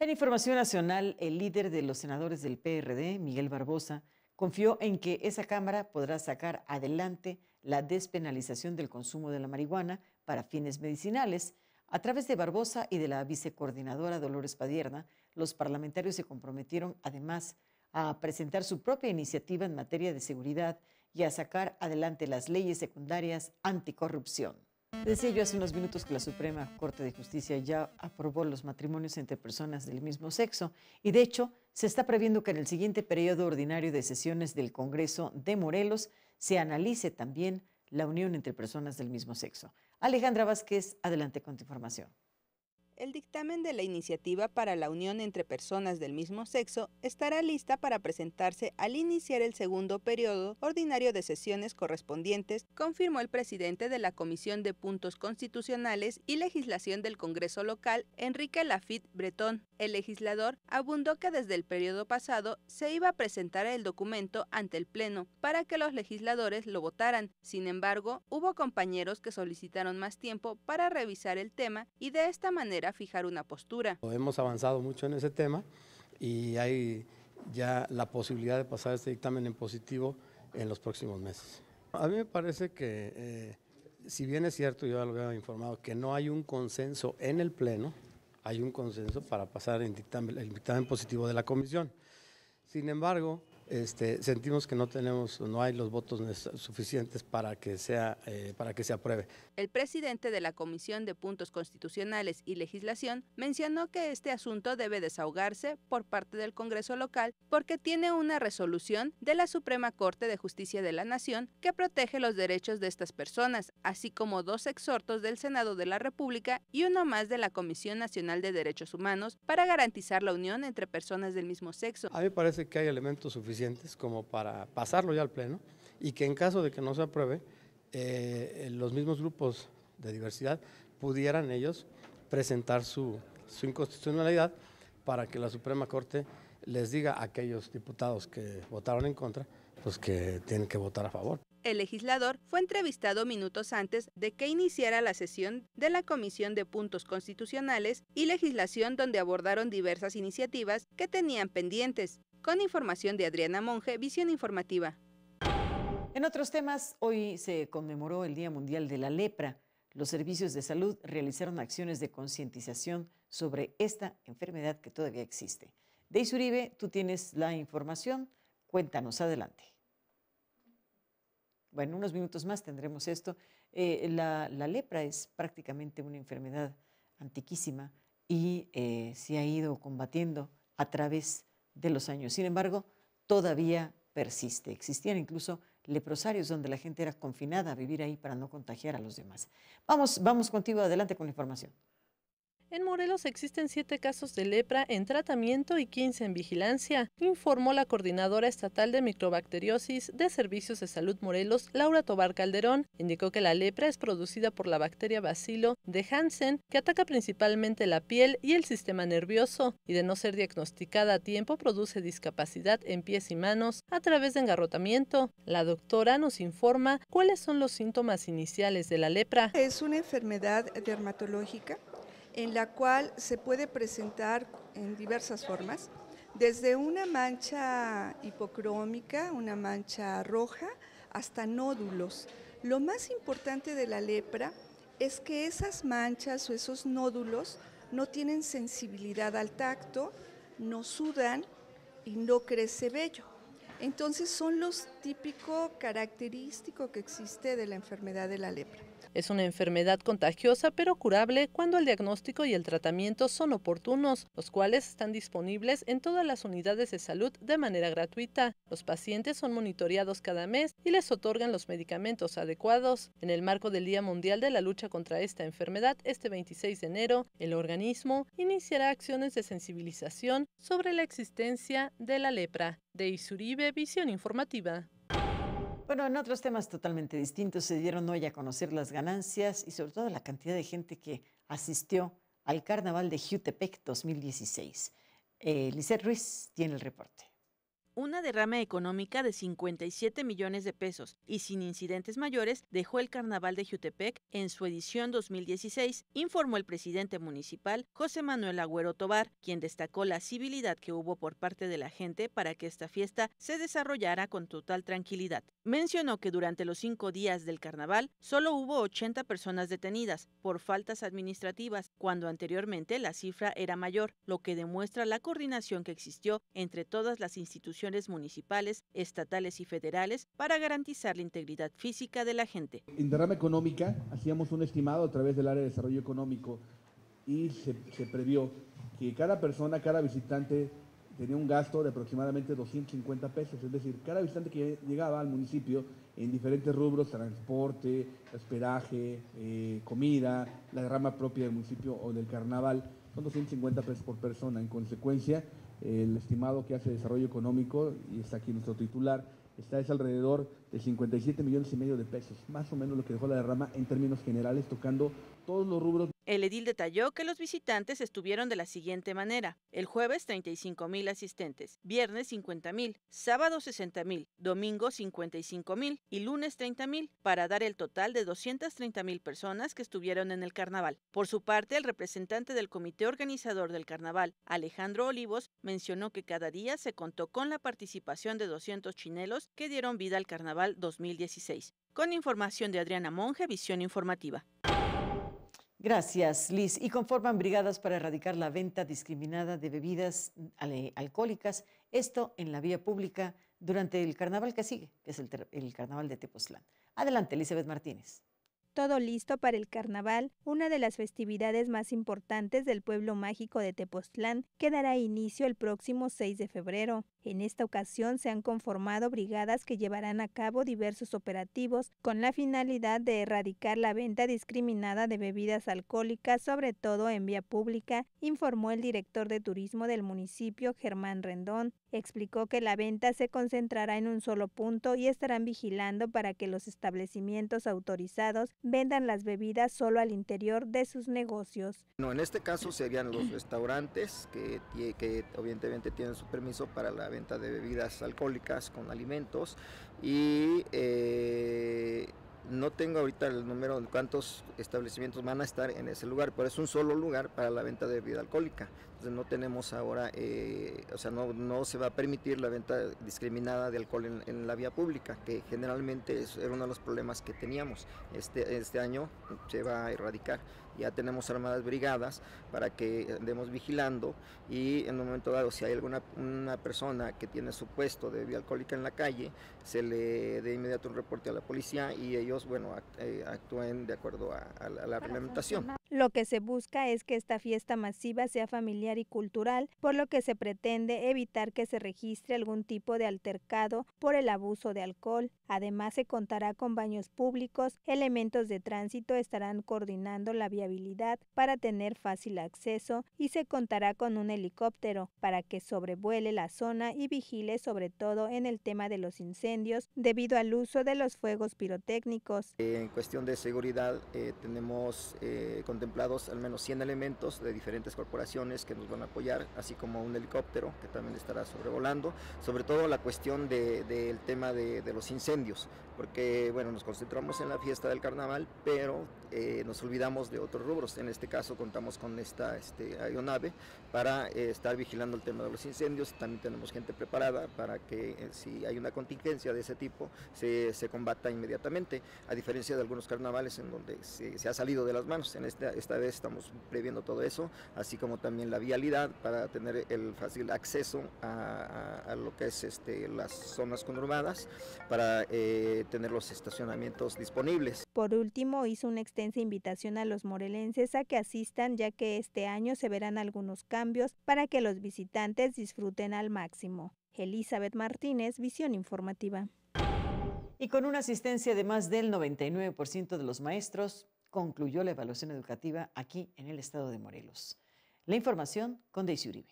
En Información Nacional, el líder de los senadores del PRD, Miguel Barbosa, confió en que esa Cámara podrá sacar adelante la despenalización del consumo de la marihuana para fines medicinales a través de Barbosa y de la vicecoordinadora Dolores Padierna, los parlamentarios se comprometieron además a presentar su propia iniciativa en materia de seguridad y a sacar adelante las leyes secundarias anticorrupción. Decía yo hace unos minutos que la Suprema Corte de Justicia ya aprobó los matrimonios entre personas del mismo sexo y de hecho se está previendo que en el siguiente periodo ordinario de sesiones del Congreso de Morelos se analice también la unión entre personas del mismo sexo. Alejandra Vázquez, adelante con tu información. El dictamen de la iniciativa para la unión entre personas del mismo sexo estará lista para presentarse al iniciar el segundo periodo ordinario de sesiones correspondientes, confirmó el presidente de la Comisión de Puntos Constitucionales y Legislación del Congreso Local, Enrique Lafitte Bretón. El legislador abundó que desde el periodo pasado se iba a presentar el documento ante el Pleno para que los legisladores lo votaran. Sin embargo, hubo compañeros que solicitaron más tiempo para revisar el tema y de esta manera fijar una postura. Hemos avanzado mucho en ese tema y hay ya la posibilidad de pasar este dictamen en positivo en los próximos meses. A mí me parece que, eh, si bien es cierto, yo lo había informado, que no hay un consenso en el Pleno, hay un consenso para pasar el dictamen, el positivo de la comisión. Sin embargo, este, sentimos que no tenemos, no hay los votos suficientes para que, sea, eh, para que se apruebe. El presidente de la Comisión de Puntos Constitucionales y Legislación mencionó que este asunto debe desahogarse por parte del Congreso local porque tiene una resolución de la Suprema Corte de Justicia de la Nación que protege los derechos de estas personas, así como dos exhortos del Senado de la República y uno más de la Comisión Nacional de Derechos Humanos para garantizar la unión entre personas del mismo sexo. A mí me parece que hay elementos suficientes como para pasarlo ya al Pleno y que en caso de que no se apruebe, eh, los mismos grupos de diversidad pudieran ellos presentar su, su inconstitucionalidad para que la Suprema Corte les diga a aquellos diputados que votaron en contra, pues que tienen que votar a favor. El legislador fue entrevistado minutos antes de que iniciara la sesión de la Comisión de Puntos Constitucionales y Legislación donde abordaron diversas iniciativas que tenían pendientes. Con información de Adriana Monge, Visión Informativa. En otros temas, hoy se conmemoró el Día Mundial de la Lepra. Los servicios de salud realizaron acciones de concientización sobre esta enfermedad que todavía existe. Deis Uribe, tú tienes la información. Cuéntanos, adelante. Bueno, unos minutos más tendremos esto. Eh, la, lepra es prácticamente una enfermedad antiquísima y eh, se ha ido combatiendo a través de los años. Sin embargo, todavía persiste. Existían incluso leprosarios donde la gente era confinada a vivir ahí para no contagiar a los demás. Vamos, vamos contigo adelante con la información. En Morelos existen siete casos de lepra en tratamiento y 15 en vigilancia, informó la coordinadora estatal de microbacteriosis de Servicios de Salud Morelos, Laura Tobar Calderón. Indicó que la lepra es producida por la bacteria bacilo de Hansen, que ataca principalmente la piel y el sistema nervioso, y de no ser diagnosticada a tiempo produce discapacidad en pies y manos a través de engarrotamiento. La doctora nos informa cuáles son los síntomas iniciales de la lepra. Es una enfermedad dermatológica en la cual se puede presentar en diversas formas, desde una mancha hipocrómica, una mancha roja, hasta nódulos. Lo más importante de la lepra es que esas manchas o esos nódulos no tienen sensibilidad al tacto, no sudan y no crece vello. Entonces son los típicos característicos que existe de la enfermedad de la lepra. Es una enfermedad contagiosa pero curable cuando el diagnóstico y el tratamiento son oportunos, los cuales están disponibles en todas las unidades de salud de manera gratuita. Los pacientes son monitoreados cada mes y les otorgan los medicamentos adecuados. En el marco del Día Mundial de la Lucha contra esta enfermedad, este 26 de enero, el organismo iniciará acciones de sensibilización sobre la existencia de la lepra. De Isuribe, Visión Informativa. Bueno, en otros temas totalmente distintos se dieron hoy a conocer las ganancias y sobre todo la cantidad de gente que asistió al Carnaval de Jutepec 2016. Eh, Ruiz tiene el reporte. Una derrama económica de 57 millones de pesos y sin incidentes mayores dejó el Carnaval de Jutepec en su edición 2016, informó el presidente municipal José Manuel Agüero Tobar, quien destacó la civilidad que hubo por parte de la gente para que esta fiesta se desarrollara con total tranquilidad. Mencionó que durante los cinco días del carnaval solo hubo 80 personas detenidas por faltas administrativas, cuando anteriormente la cifra era mayor, lo que demuestra la coordinación que existió entre todas las instituciones municipales, estatales y federales para garantizar la integridad física de la gente. En derrama económica hacíamos un estimado a través del área de desarrollo económico y se, se previó que cada persona, cada visitante tenía un gasto de aproximadamente 250 pesos, es decir, cada visitante que llegaba al municipio en diferentes rubros, transporte, esperaje, eh, comida, la derrama propia del municipio o del carnaval, son 250 pesos por persona. En consecuencia, el estimado que hace desarrollo económico, y está aquí nuestro titular, está es alrededor de 57 millones y medio de pesos, más o menos lo que dejó la derrama en términos generales, tocando todos los rubros. El edil detalló que los visitantes estuvieron de la siguiente manera. El jueves 35.000 asistentes, viernes 50.000, sábado 60.000, domingo 55.000 y lunes 30.000, para dar el total de 230.000 personas que estuvieron en el carnaval. Por su parte, el representante del comité organizador del carnaval, Alejandro Olivos, mencionó que cada día se contó con la participación de 200 chinelos que dieron vida al carnaval 2016. Con información de Adriana Monge, Visión Informativa. Gracias, Liz. Y conforman brigadas para erradicar la venta discriminada de bebidas mm, alcohólicas, esto en la vía pública durante el carnaval que sigue, que es el, carnaval de Tepoztlán. Adelante, Elizabeth Martínez. Todo listo para el carnaval, una de las festividades más importantes del pueblo mágico de Tepoztlán, que dará inicio el próximo 6 de febrero. En esta ocasión se han conformado brigadas que llevarán a cabo diversos operativos con la finalidad de erradicar la venta discriminada de bebidas alcohólicas, sobre todo en vía pública, informó el director de turismo del municipio, Germán Rendón. Explicó que la venta se concentrará en un solo punto y estarán vigilando para que los establecimientos autorizados vendan las bebidas solo al interior de sus negocios. No, en este caso serían los restaurantes que, obviamente tienen su permiso para la venta de bebidas alcohólicas con alimentos y eh, no tengo ahorita el número de cuántos establecimientos van a estar en ese lugar, pero es un solo lugar para la venta de bebida alcohólica. Entonces no tenemos ahora, eh, o sea, no, se va a permitir la venta discriminada de alcohol en, la vía pública, que generalmente es, era uno de los problemas que teníamos. Este, este año se va a erradicar ya tenemos armadas brigadas para que andemos vigilando y en un momento dado si hay alguna una persona que tiene su puesto de vía alcohólica en la calle, se le dé inmediato un reporte a la policía y ellos, bueno, eh, actúen de acuerdo a, la, a la reglamentación. Lo que se busca es que esta fiesta masiva sea familiar y cultural, por lo que se pretende evitar que se registre algún tipo de altercado por el abuso de alcohol. Además, se contará con baños públicos, elementos de tránsito estarán coordinando la vía habilidad para tener fácil acceso y se contará con un helicóptero para que sobrevuele la zona y vigile sobre todo en el tema de los incendios debido al uso de los fuegos pirotécnicos. En cuestión de seguridad eh, tenemos eh, contemplados al menos 100 elementos de diferentes corporaciones que nos van a apoyar, así como un helicóptero que también estará sobrevolando, sobre todo la cuestión del tema de, los incendios, porque bueno, nos concentramos en la fiesta del carnaval, pero eh, nos olvidamos de otros rubros. En este caso contamos con esta este, aeronave para eh, estar vigilando el tema de los incendios. También tenemos gente preparada para que eh, si hay una contingencia de ese tipo se, combata inmediatamente, a diferencia de algunos carnavales en donde se, ha salido de las manos. En esta, esta vez estamos previendo todo eso, así como también la vialidad para tener el fácil acceso a, lo que es este, las zonas conurbadas, para eh, tener los estacionamientos disponibles. Por último, hizo una extensa invitación a los morelenses a que asistan ya que este año se verán algunos cambios para que los visitantes disfruten al máximo. Elizabeth Martínez, Visión Informativa. Y con una asistencia de más del 99% de los maestros, concluyó la evaluación educativa aquí en el estado de Morelos. La información con Daisy Uribe.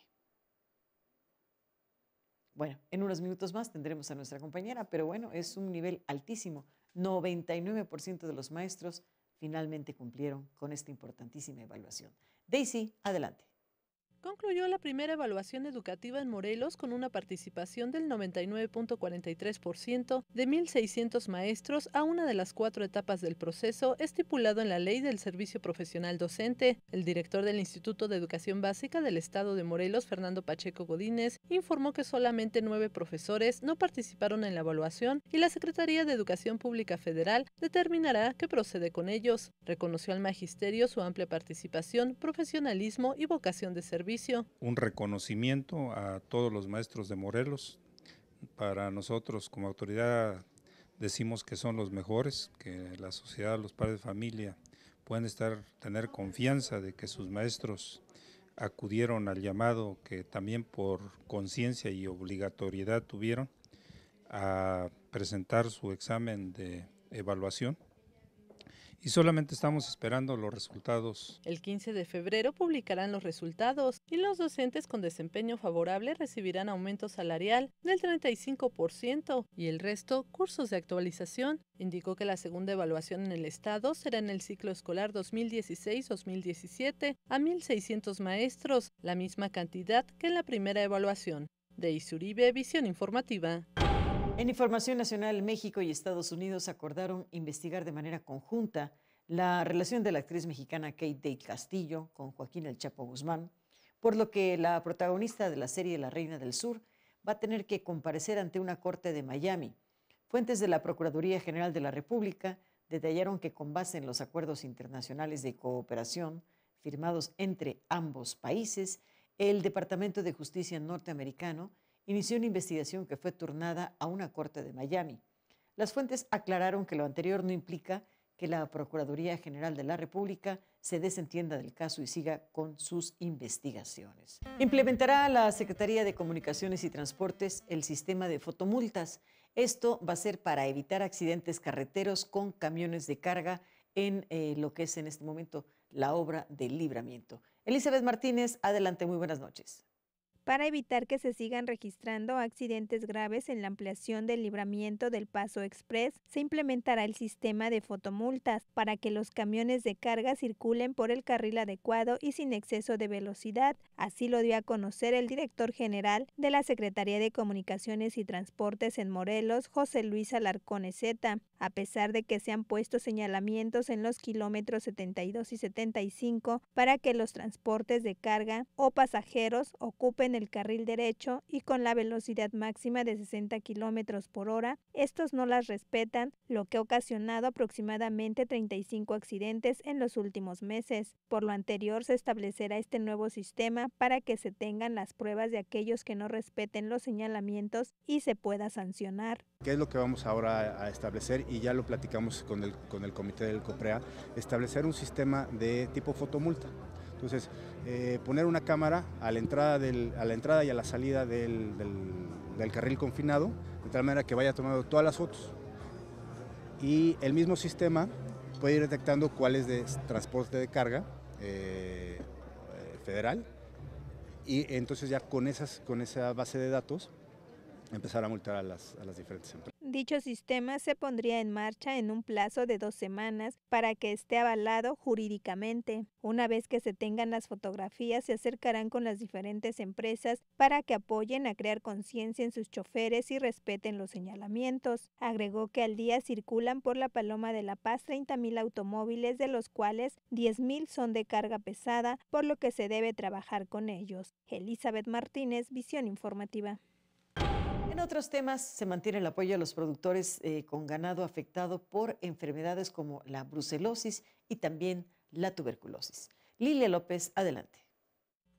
Bueno, en unos minutos más tendremos a nuestra compañera, pero bueno, es un nivel altísimo. 99% de los maestros finalmente cumplieron con esta importantísima evaluación. Daisy, adelante concluyó la primera evaluación educativa en Morelos con una participación del 99.43% de 1.600 maestros a una de las cuatro etapas del proceso estipulado en la Ley del Servicio Profesional Docente. El director del Instituto de Educación Básica del Estado de Morelos, Fernando Pacheco Godínez, informó que solamente nueve profesores no participaron en la evaluación y la Secretaría de Educación Pública Federal determinará qué procede con ellos. Reconoció al magisterio su amplia participación, profesionalismo y vocación de servicio un reconocimiento a todos los maestros de Morelos. Para nosotros como autoridad decimos que son los mejores, que la sociedad, los padres de familia pueden estar, tener confianza de que sus maestros acudieron al llamado que también por conciencia y obligatoriedad tuvieron a presentar su examen de evaluación y solamente estamos esperando los resultados. El 15 de febrero publicarán los resultados y los docentes con desempeño favorable recibirán aumento salarial del 35% y el resto cursos de actualización. Indicó que la segunda evaluación en el Estado será en el ciclo escolar 2016-2017 a 1.600 maestros, la misma cantidad que en la primera evaluación. De Isuribe, Visión Informativa. En Información Nacional, México y Estados Unidos acordaron investigar de manera conjunta la relación de la actriz mexicana Kate Del Castillo con Joaquín El Chapo Guzmán, por lo que la protagonista de la serie La Reina del Sur va a tener que comparecer ante una corte de Miami. Fuentes de la Procuraduría General de la República detallaron que con base en los acuerdos internacionales de cooperación firmados entre ambos países, el Departamento de Justicia norteamericano inició una investigación que fue turnada a una corte de Miami. Las fuentes aclararon que lo anterior no implica que la Procuraduría General de la República se desentienda del caso y siga con sus investigaciones. Implementará la Secretaría de Comunicaciones y Transportes el sistema de fotomultas. Esto va a ser para evitar accidentes carreteros con camiones de carga en eh, lo que es en este momento la obra de libramiento. Elizabeth Martínez, adelante, muy buenas noches para evitar que se sigan registrando accidentes graves en la ampliación del libramiento del Paso Express, se implementará el sistema de fotomultas para que los camiones de carga circulen por el carril adecuado y sin exceso de velocidad. Así lo dio a conocer el director general de la Secretaría de Comunicaciones y Transportes en Morelos, José Luis Alarcón Ezeta. A pesar de que se han puesto señalamientos en los kilómetros 72 y 75 para que los transportes de carga o pasajeros ocupen el el carril derecho y con la velocidad máxima de 60 kilómetros por hora, estos no las respetan, lo que ha ocasionado aproximadamente 35 accidentes en los últimos meses. Por lo anterior, se establecerá este nuevo sistema para que se tengan las pruebas de aquellos que no respeten los señalamientos y se pueda sancionar. ¿Qué es lo que vamos ahora a establecer? Y ya lo platicamos con el, con el comité del COPREA, establecer un sistema de tipo fotomulta entonces, eh, poner una cámara a la, entrada y a la salida del, carril confinado, de tal manera que vaya tomando todas las fotos. Y el mismo sistema puede ir detectando cuál es de transporte de carga eh, eh, federal. Y entonces ya con, esas, con esa base de datos empezar a multar a las, diferentes empresas. Dicho sistema se pondría en marcha en un plazo de dos semanas para que esté avalado jurídicamente. Una vez que se tengan las fotografías, se acercarán con las diferentes empresas para que apoyen a crear conciencia en sus choferes y respeten los señalamientos. Agregó que al día circulan por la Paloma de la Paz 30.000 automóviles, de los cuales 10.000 son de carga pesada, por lo que se debe trabajar con ellos. Elizabeth Martínez, Visión Informativa. En otros temas, se mantiene el apoyo a los productores eh, con ganado afectado por enfermedades como la brucelosis y también la tuberculosis. Lilia López, adelante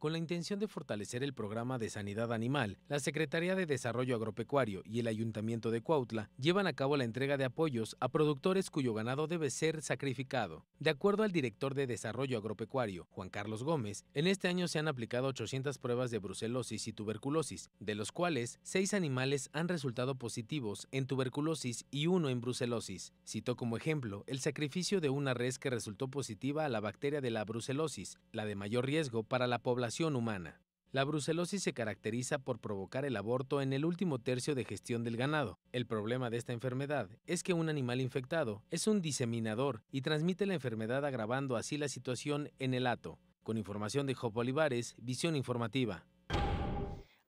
con la intención de fortalecer el programa de sanidad animal, la Secretaría de Desarrollo Agropecuario y el Ayuntamiento de Cuautla llevan a cabo la entrega de apoyos a productores cuyo ganado debe ser sacrificado. De acuerdo al director de Desarrollo Agropecuario, Juan Carlos Gómez, en este año se han aplicado 800 pruebas de brucelosis y tuberculosis, de los cuales seis animales han resultado positivos en tuberculosis y uno en brucelosis. Citó como ejemplo el sacrificio de una res que resultó positiva a la bacteria de la brucelosis, la de mayor riesgo para la población humana. La brucelosis se caracteriza por provocar el aborto en el último tercio de gestión del ganado. El problema de esta enfermedad es que un animal infectado es un diseminador y transmite la enfermedad agravando así la situación en el hato. Con información de Job Olivares, Visión Informativa.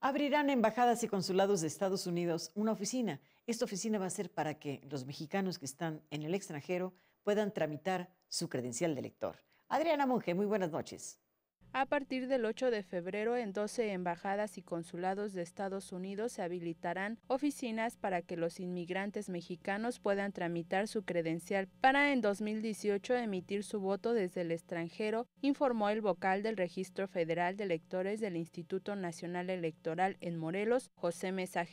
Abrirán embajadas y consulados de Estados Unidos una oficina. Esta oficina va a ser para que los mexicanos que están en el extranjero puedan tramitar su credencial de lector. Adriana Monge, muy buenas noches. A partir del 8 de febrero, en 12 embajadas y consulados de Estados Unidos se habilitarán oficinas para que los inmigrantes mexicanos puedan tramitar su credencial para en 2018 emitir su voto desde el extranjero, informó el vocal del Registro Federal de Electores del Instituto Nacional Electoral en Morelos, José Mesa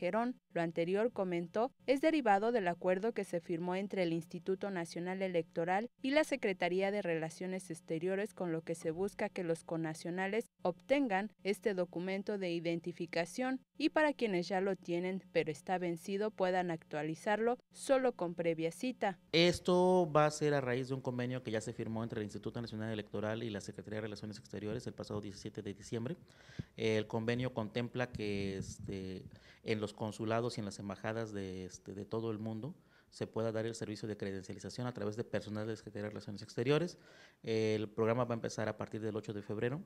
lo anterior, comentó, es derivado del acuerdo que se firmó entre el Instituto Nacional Electoral y la Secretaría de Relaciones Exteriores con lo que se busca que los conacionales obtengan este documento de identificación y para quienes ya lo tienen pero está vencido puedan actualizarlo solo con previa cita. Esto va a ser a raíz de un convenio que ya se firmó entre el Instituto Nacional Electoral y la Secretaría de Relaciones Exteriores el pasado 17 de diciembre. El convenio contempla que este, en los consulados y en las embajadas este, de, todo el mundo, se pueda dar el servicio de credencialización a través de personal de la Secretaría de Relaciones Exteriores. El programa va a empezar a partir del 8 de febrero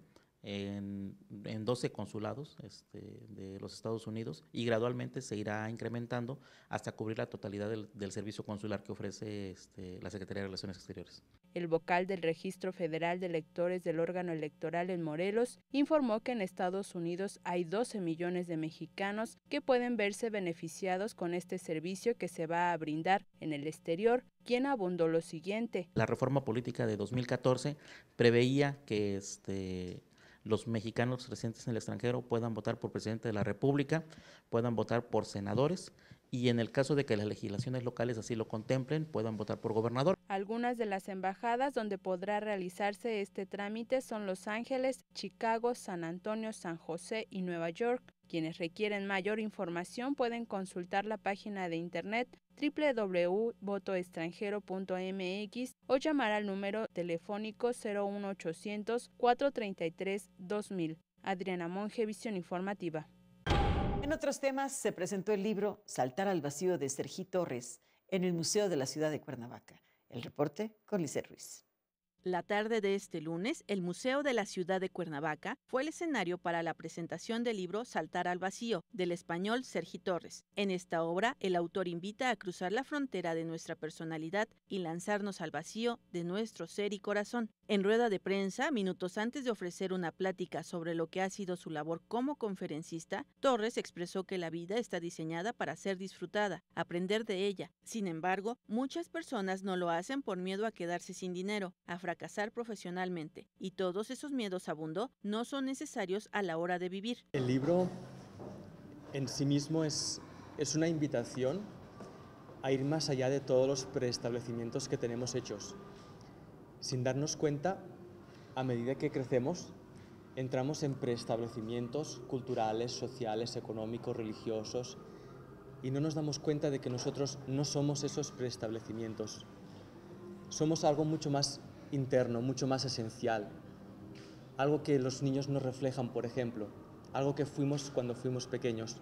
en, 12 consulados este, de los Estados Unidos y gradualmente se irá incrementando hasta cubrir la totalidad del, servicio consular que ofrece este, la Secretaría de Relaciones Exteriores. El vocal del Registro Federal de Electores del órgano electoral en Morelos informó que en Estados Unidos hay 12 millones de mexicanos que pueden verse beneficiados con este servicio que se va a brindar en el exterior, quien abundó lo siguiente. La reforma política de 2014 preveía que este, los mexicanos residentes en el extranjero puedan votar por presidente de la República, puedan votar por senadores y en el caso de que las legislaciones locales así lo contemplen, puedan votar por gobernador. Algunas de las embajadas donde podrá realizarse este trámite son Los Ángeles, Chicago, San Antonio, San José y Nueva York. Quienes requieren mayor información pueden consultar la página de internet www.votoextranjero.mx o llamar al número telefónico 01800 433 2000. Adriana Monge, Visión Informativa. En otros temas, se presentó el libro Saltar al vacío de Sergi Torres en el Museo de la Ciudad de Cuernavaca. El reporte con Lice Ruiz. La tarde de este lunes, el Museo de la Ciudad de Cuernavaca fue el escenario para la presentación del libro Saltar al Vacío, del español Sergi Torres. En esta obra, el autor invita a cruzar la frontera de nuestra personalidad y lanzarnos al vacío de nuestro ser y corazón. En rueda de prensa, minutos antes de ofrecer una plática sobre lo que ha sido su labor como conferencista, Torres expresó que la vida está diseñada para ser disfrutada, aprender de ella. Sin embargo, muchas personas no lo hacen por miedo a quedarse sin dinero, a casar profesionalmente. Y todos esos miedos abundó no son necesarios a la hora de vivir. El libro en sí mismo es, es una invitación a ir más allá de todos los preestablecimientos que tenemos hechos. Sin darnos cuenta, a medida que crecemos, entramos en preestablecimientos culturales, sociales, económicos, religiosos, y no nos damos cuenta de que nosotros no somos esos preestablecimientos. Somos algo mucho más interno, mucho más esencial. Algo que los niños nos reflejan, por ejemplo, algo que fuimos cuando fuimos pequeños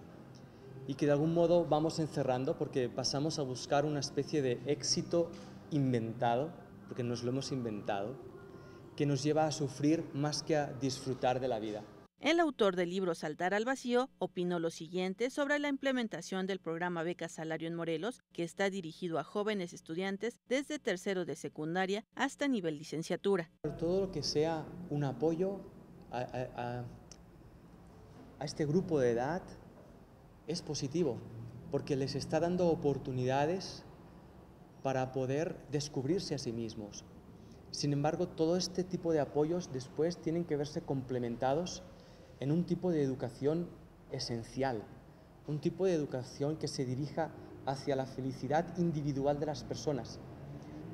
y que de algún modo vamos encerrando porque pasamos a buscar una especie de éxito inventado, porque nos lo hemos inventado, que nos lleva a sufrir más que a disfrutar de la vida. El autor del libro Saltar al Vacío opinó lo siguiente sobre la implementación del programa Beca Salario en Morelos, que está dirigido a jóvenes estudiantes desde tercero de secundaria hasta nivel licenciatura. Todo lo que sea un apoyo a, a este grupo de edad es positivo, porque les está dando oportunidades para poder descubrirse a sí mismos. Sin embargo, todo este tipo de apoyos después tienen que verse complementados en un tipo de educación esencial, un tipo de educación que se dirija hacia la felicidad individual de las personas.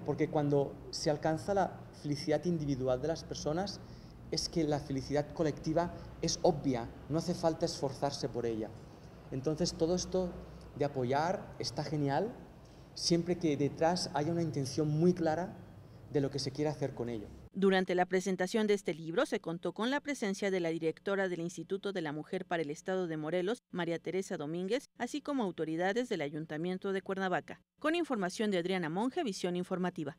Porque cuando se alcanza la felicidad individual de las personas, es que la felicidad colectiva es obvia, no hace falta esforzarse por ella. Entonces todo esto de apoyar está genial, siempre que detrás haya una intención muy clara de lo que se quiere hacer con ello. Durante la presentación de este libro se contó con la presencia de la directora del Instituto de la Mujer para el Estado de Morelos, María Teresa Domínguez, así como autoridades del Ayuntamiento de Cuernavaca. Con información de Adriana Monge, Visión Informativa.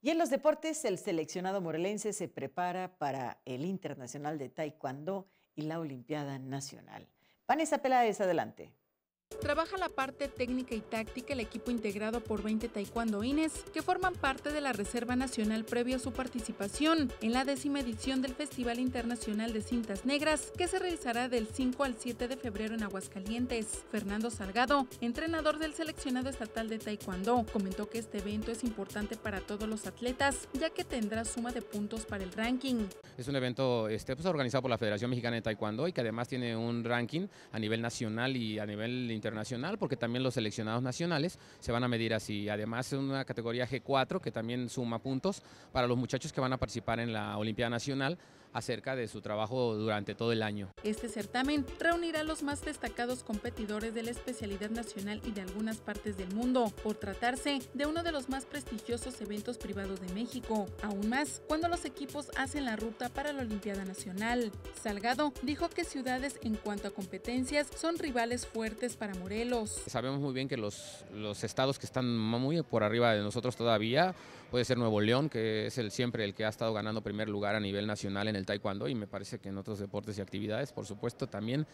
Y en los deportes, el seleccionado morelense se prepara para el Internacional de Taekwondo y la Olimpiada Nacional. Vanessa Peláez, adelante. Trabaja la parte técnica y táctica el equipo integrado por 20 taekwondoines que forman parte de la Reserva Nacional previo a su participación en la décima edición del Festival Internacional de Cintas Negras que se realizará del 5 al 7 de febrero en Aguascalientes. Fernando Salgado, entrenador del seleccionado estatal de taekwondo, comentó que este evento es importante para todos los atletas ya que tendrá suma de puntos para el ranking. Es un evento este, pues, organizado por la Federación Mexicana de Taekwondo y que además tiene un ranking a nivel nacional y a nivel internacional internacional, porque también los seleccionados nacionales se van a medir así. Además es una categoría G4 que también suma puntos para los muchachos que van a participar en la Olimpiada Nacional acerca de su trabajo durante todo el año. Este certamen reunirá a los más destacados competidores de la especialidad nacional y de algunas partes del mundo, por tratarse de uno de los más prestigiosos eventos privados de México, aún más cuando los equipos hacen la ruta para la Olimpiada Nacional. Salgado dijo que ciudades en cuanto a competencias son rivales fuertes para Morelos. Sabemos muy bien que los, los estados que están muy por arriba de nosotros todavía puede ser Nuevo León, que es el siempre el que ha estado ganando primer lugar a nivel nacional en el taekwondo y me parece que en otros deportes y actividades, por supuesto, también.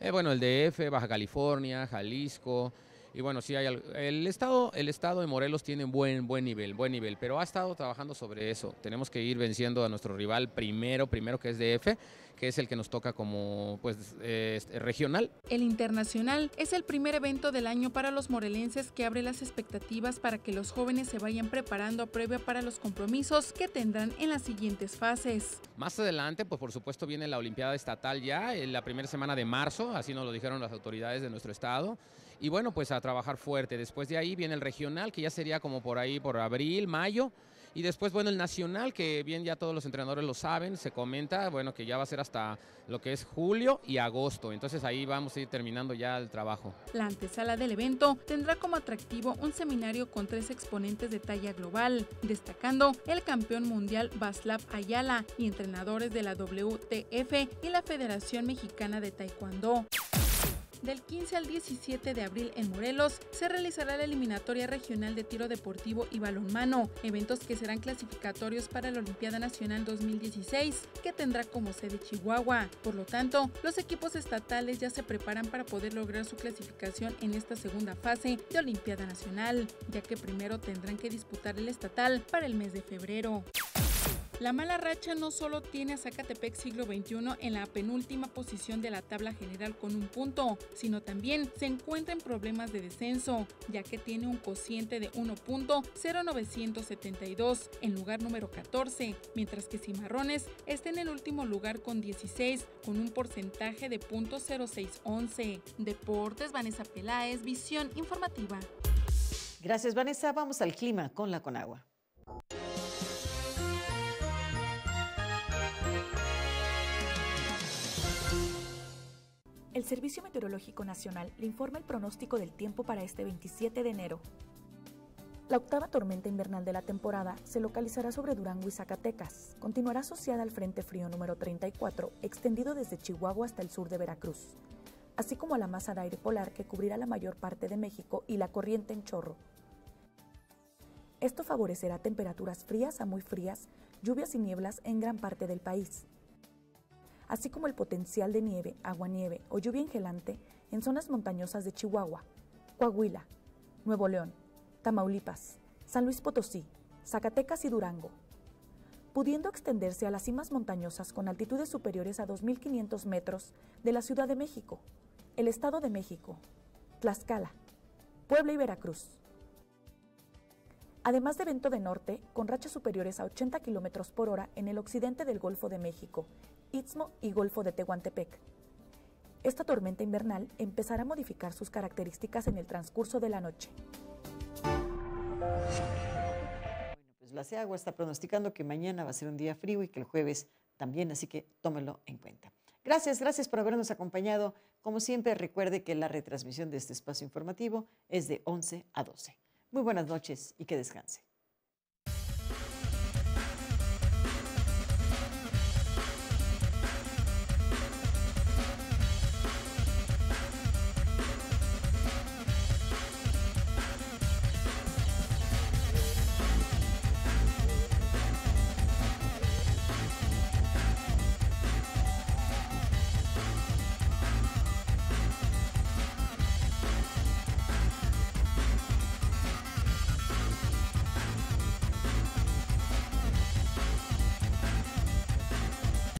Eh, bueno, el DF, Baja California, Jalisco, y bueno, sí hay algo. el estado el estado de Morelos tiene buen buen nivel, buen nivel, pero ha estado trabajando sobre eso. Tenemos que ir venciendo a nuestro rival primero, primero que es DF, que es el que nos toca como pues eh, este, regional. El internacional es el primer evento del año para los morelenses que abre las expectativas para que los jóvenes se vayan preparando a previa para los compromisos que tendrán en las siguientes fases. Más adelante, pues por supuesto viene la Olimpiada Estatal ya en eh, la primera semana de marzo, así nos lo dijeron las autoridades de nuestro estado. Y bueno, pues a trabajar fuerte. Después de ahí viene el regional, que ya sería como por ahí, por abril, mayo. Y después, bueno, el nacional, que bien ya todos los entrenadores lo saben, se comenta, bueno, que ya va a ser hasta lo que es julio y agosto. Entonces ahí vamos a ir terminando ya el trabajo. La antesala del evento tendrá como atractivo un seminario con tres exponentes de talla global, destacando el campeón mundial Baslav Ayala y entrenadores de la WTF y la Federación Mexicana de Taekwondo. Del 15 al 17 de abril en Morelos se realizará la eliminatoria regional de tiro deportivo y balonmano, eventos que serán clasificatorios para la Olimpiada Nacional 2016, que tendrá como sede Chihuahua. Por lo tanto, los equipos estatales ya se preparan para poder lograr su clasificación en esta segunda fase de Olimpiada Nacional, ya que primero tendrán que disputar el estatal para el mes de febrero. La mala racha no solo tiene a Zacatepec siglo XXI en la penúltima posición de la tabla general con un punto, sino también se encuentra en problemas de descenso, ya que tiene un cociente de 1.0972 en lugar número 14, mientras que Cimarrones está en el último lugar con 16, con un porcentaje de 0.0611. Deportes, Vanessa Peláez, Visión Informativa. Gracias, Vanessa. Vamos al clima con la Conagua. El Servicio Meteorológico Nacional le informa el pronóstico del tiempo para este 27 de enero. La octava tormenta invernal de la temporada se localizará sobre Durango y Zacatecas. Continuará asociada al Frente Frío número 34, extendido desde Chihuahua hasta el sur de Veracruz, así como a la masa de aire polar que cubrirá la mayor parte de México y la corriente en chorro. Esto favorecerá temperaturas frías a muy frías, lluvias y nieblas en gran parte del país así como el potencial de nieve, aguanieve o lluvia engelante en zonas montañosas de Chihuahua, Coahuila, Nuevo León, Tamaulipas, San Luis Potosí, Zacatecas y Durango, pudiendo extenderse a las cimas montañosas con altitudes superiores a 2.500 metros de la Ciudad de México, el Estado de México, Tlaxcala, Puebla y Veracruz. Además de viento de norte, con rachas superiores a 80 km por hora en el occidente del Golfo de México y Golfo de Tehuantepec. Esta tormenta invernal empezará a modificar sus características en el transcurso de la noche. Pues la está pronosticando que mañana va a ser un día frío y que el jueves también, así que tómelo en cuenta. Gracias, gracias por habernos acompañado. Como siempre, recuerde que la retransmisión de este espacio informativo es de 11 a 12. Muy buenas noches y que descanse.